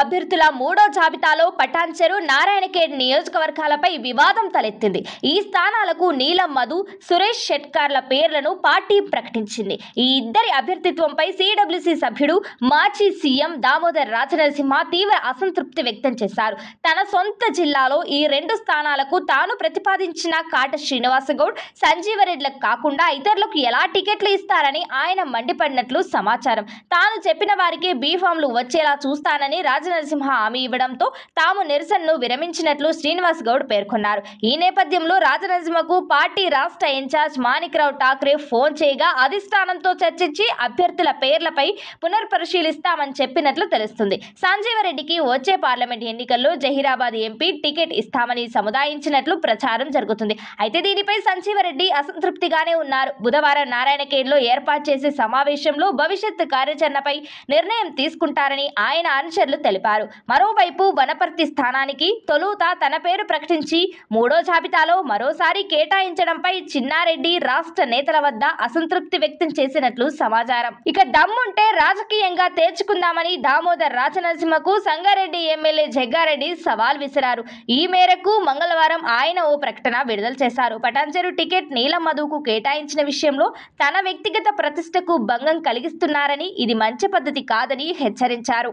అభ్యర్థుల మూడో జాబితాలో పటాన్చెరు నారాయణఖేడ్ నియోజకవర్గాలపై వివాదం తలెత్తింది ఈ స్థానాలకు నీలం మధు సురేష్ షెట్కార్ల పేర్లను పార్టీ ప్రకటించింది ఈ ఇద్దరి అభ్యర్థిత్వంపై సిడబ్ల్యూసి సభ్యుడు మాజీ సీఎం దామోదర్ రాజనరసింహ తీవ్ర అసంతృప్తి వ్యక్తం చేశారు తన సొంత జిల్లాలో ఈ రెండు స్థానాలకు తాను ప్రతిపాదించిన కాట శ్రీనివాసగౌడ్ సంజీవరెడ్లకు కాకుండా ఇతరులకు ఎలా టికెట్లు ఇస్తారని ఆయన మండిపడినట్లు సమాచారం తాను చెప్పిన వారికి బీఫామ్లు వచ్చేలా చూస్తానని రాజ రాజనరసింహ హామీ ఇవ్వడంతో తాము నిరసనను విరమించినట్లు శ్రీనివాస్ గౌడ్ పేర్కొన్నారు ఈ నేపథ్యంలో రాజనరసింహకు పార్టీ రాష్ట్ర ఇన్ఛార్జ్ మాణిక్రావు ఠాక్రే ఫోన్ చేయగా అధిష్టానంతో చర్చించి అభ్యర్థుల పేర్లపై పునర్పరిశీలిస్తామని చెప్పినట్లు తెలుస్తుంది సంజీవరెడ్డికి వచ్చే పార్లమెంట్ ఎన్నికల్లో జహీరాబాద్ ఎంపీ టికెట్ ఇస్తామని సముదాయించినట్లు ప్రచారం జరుగుతుంది అయితే దీనిపై సంజీవరెడ్డి అసంతృప్తిగానే ఉన్నారు బుధవారం నారాయణఖేడ్లో ఏర్పాటు చేసే సమావేశంలో భవిష్యత్ కార్యాచరణపై నిర్ణయం తీసుకుంటారని ఆయన అనుచరులు తెలిపారు మరోవైపు వనపర్తి స్థానానికి తొలుత తన పేరు ప్రకటించి మూడో జాబితాలో మరోసారి కేటాయించడంపై చిన్నారెడ్డి రాష్ట్ర నేతల వద్ద అసంతృప్తి వ్యక్తం చేసినట్లు సమాచారం ఇక దమ్ముంటే రాజకీయంగా తేల్చుకుందామని దామోదర్ రాజనరసింహకు సంగారెడ్డి ఎమ్మెల్యే జగ్గారెడ్డి సవాల్ విసిరారు ఈ మేరకు మంగళవారం ఆయన ఓ ప్రకటన విడుదల చేశారు పటాంజరు టికెట్ నీలం మధుకు కేటాయించిన విషయంలో తన వ్యక్తిగత ప్రతిష్టకు భంగం కలిగిస్తున్నారని ఇది మంచి పద్ధతి కాదని హెచ్చరించారు